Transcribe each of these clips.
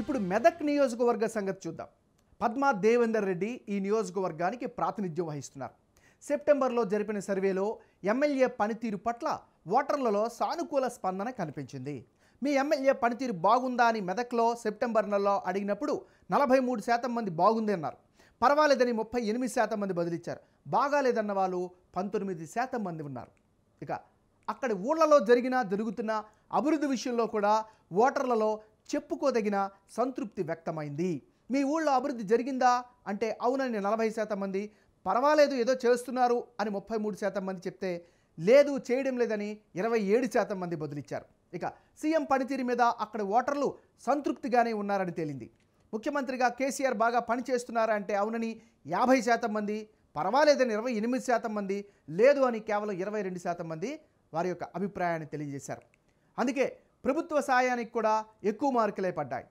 ఇప్పుడు మెదక్ నియోజకవర్గ సంగతి చూద్దాం పద్మా దేవేందర్ రెడ్డి ఈ నియోజకవర్గానికి ప్రాతినిధ్యం వహిస్తున్నారు సెప్టెంబర్లో జరిపిన సర్వేలో ఎమ్మెల్యే పనితీరు పట్ల ఓటర్లలో సానుకూల స్పందన కనిపించింది మీ ఎమ్మెల్యే పనితీరు బాగుందా అని మెదక్లో సెప్టెంబర్ నెలలో అడిగినప్పుడు నలభై మూడు శాతం మంది బాగుంది అన్నారు పర్వాలేదని ముప్పై ఎనిమిది శాతం మంది బదిలిచ్చారు బాగాలేదన్న వాళ్ళు పంతొమ్మిది శాతం మంది ఉన్నారు ఇక అక్కడి ఊళ్ళలో జరిగిన జరుగుతున్న అభివృద్ధి విషయంలో కూడా ఓటర్లలో చెప్పుకోదగిన సంతృప్తి వ్యక్తమైంది మీ ఊళ్ళో అభివృద్ధి జరిగిందా అంటే అవునని నలభై శాతం మంది పర్వాలేదు ఏదో చేస్తున్నారు అని ముప్పై మూడు శాతం మంది చెప్తే లేదు చేయడం లేదని ఇరవై ఏడు శాతం మంది బదులిచ్చారు ఇక సీఎం పనితీరు మీద అక్కడ ఓటర్లు సంతృప్తిగానే ఉన్నారని తేలింది ముఖ్యమంత్రిగా కేసీఆర్ బాగా పనిచేస్తున్నారా అంటే అవునని యాభై శాతం మంది పర్వాలేదని ఇరవై ఎనిమిది శాతం మంది లేదు అని కేవలం ఇరవై రెండు శాతం మంది వారి యొక్క అభిప్రాయాన్ని తెలియజేశారు అందుకే ప్రభుత్వ సాయానికి కూడా ఎక్కువ మార్కులే పడ్డాయి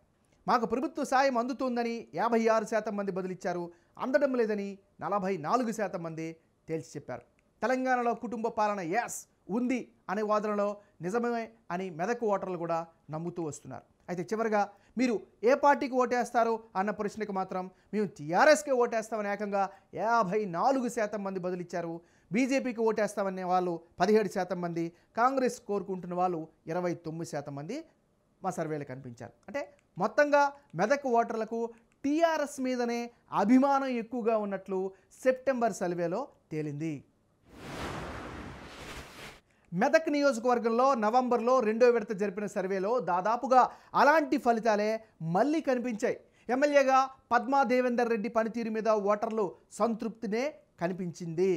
మాకు ప్రభుత్వ సాయం అందుతోందని యాభై ఆరు శాతం మంది బదిలిచ్చారు అందడం లేదని నలభై నాలుగు శాతం మంది తేల్చి చెప్పారు తెలంగాణలో కుటుంబ పాలన యాస్ ఉంది అనే వాదనలో నిజమే అని మెదకు ఓటర్లు కూడా నమ్ముతూ వస్తున్నారు అయితే చివరిగా మీరు ఏ పార్టీకి ఓటేస్తారు అన్న ప్రశ్నకు మాత్రం మేము టీఆర్ఎస్కే ఓటేస్తామని ఏకంగా యాభై నాలుగు శాతం మంది బదులిచ్చారు బీజేపీకి ఓటేస్తామనే వాళ్ళు పదిహేడు శాతం మంది కాంగ్రెస్ కోరుకుంటున్న వాళ్ళు ఇరవై తొమ్మిది శాతం మంది మా సర్వేలు కనిపించారు అంటే మొత్తంగా మెదక్ ఓటర్లకు టీఆర్ఎస్ మీదనే అభిమానం ఎక్కువగా ఉన్నట్లు సెప్టెంబర్ సర్వేలో తేలింది మెదక్ నియోజకవర్గంలో నవంబర్లో రెండో విడత జరిపిన సర్వేలో దాదాపుగా అలాంటి ఫలితాలే మళ్ళీ కనిపించాయి ఎమ్మెల్యేగా పద్మా దేవేందర్ రెడ్డి పనితీరు మీద ఓటర్లు సంతృప్తినే కనిపించింది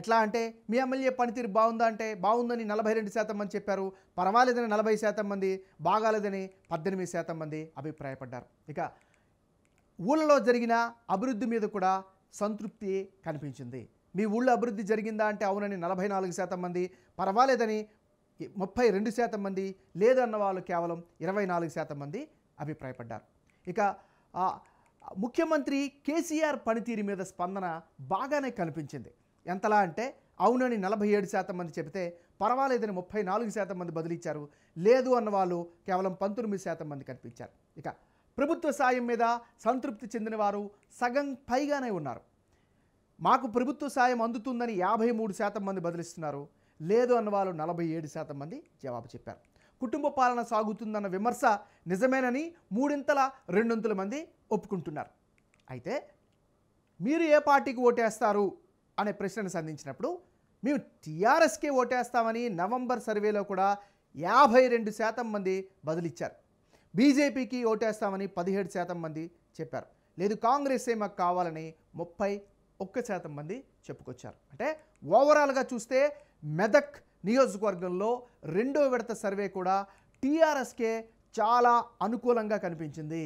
ఎట్లా అంటే మీ ఎమ్మెల్యే పనితీరు బాగుందా అంటే బాగుందని నలభై రెండు శాతం మంది చెప్పారు పర్వాలేదని నలభై శాతం మంది బాగాలేదని పద్దెనిమిది శాతం మంది అభిప్రాయపడ్డారు ఇక ఊళ్ళలో జరిగిన అభివృద్ధి మీద కూడా సంతృప్తి కనిపించింది మీ ఊళ్ళో అభివృద్ధి జరిగిందా అంటే అవునని నలభై నాలుగు శాతం మంది పర్వాలేదని ముప్పై రెండు శాతం మంది లేదన్న వాళ్ళు కేవలం ఇరవై నాలుగు శాతం మంది అభిప్రాయపడ్డారు ఇక ముఖ్యమంత్రి కేసీఆర్ పనితీరు మీద స్పందన బాగానే కనిపించింది ఎంతలా అంటే అవునని నలభై ఏడు శాతం మంది చెబితే పర్వాలేదని ముప్పై నాలుగు శాతం మంది బదిలిచ్చారు లేదు అన్న వాళ్ళు కేవలం పంతొమ్మిది శాతం మంది కనిపించారు ఇక ప్రభుత్వ సాయం మీద సంతృప్తి చెందిన వారు సగం పైగానే ఉన్నారు మాకు ప్రభుత్వ సాయం అందుతుందని యాభై మూడు శాతం మంది బదిలిస్తున్నారు లేదు అన్న వాళ్ళు నలభై ఏడు శాతం మంది జవాబు చెప్పారు కుటుంబ పాలన సాగుతుందన్న విమర్శ నిజమేనని మూడింతల రెండొంతుల మంది ఒప్పుకుంటున్నారు అయితే మీరు ఏ పార్టీకి ఓటేస్తారు అనే ప్రశ్నను సంధించినప్పుడు మేము టీఆర్ఎస్కే ఓటేస్తామని నవంబర్ సర్వేలో కూడా యాభై రెండు శాతం మంది బదిలిచ్చారు బీజేపీకి ఓటేస్తామని పదిహేడు శాతం మంది చెప్పారు లేదు కాంగ్రెస్ ఏమో మాకు కావాలని ముప్పై ఒక్క శాతం మంది చెప్పుకొచ్చారు అంటే ఓవరాల్గా చూస్తే మెదక్ నియోజకవర్గంలో రెండో విడత సర్వే కూడా టీఆర్ఎస్కే చాలా అనుకూలంగా కనిపించింది